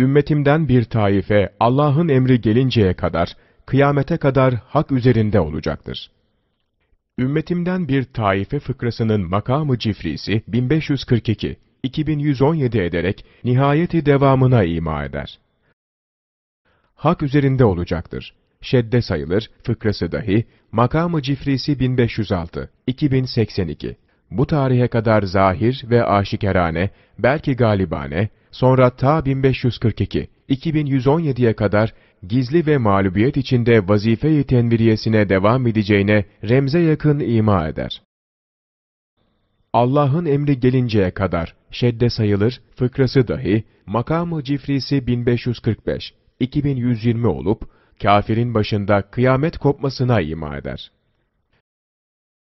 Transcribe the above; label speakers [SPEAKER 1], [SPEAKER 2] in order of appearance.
[SPEAKER 1] Ümmetimden bir taife Allah'ın emri gelinceye kadar, kıyamete kadar hak üzerinde olacaktır. Ümmetimden bir taife fıkrasının makamı cifrisi 1542, 2117 ederek nihayeti devamına ima eder. Hak üzerinde olacaktır. Şedde sayılır fıkrası dahi makamı cifrisi 1506, 2082 bu tarihe kadar zahir ve aşikerane, belki galibane, sonra ta 1542, 2117'ye kadar gizli ve mağlubiyet içinde vazife-i tenviriyesine devam edeceğine remze yakın ima eder. Allah'ın emri gelinceye kadar şedde sayılır fıkrası dahi makamı cifrisi 1545 2120 olup kafirin başında kıyamet kopmasına ima eder.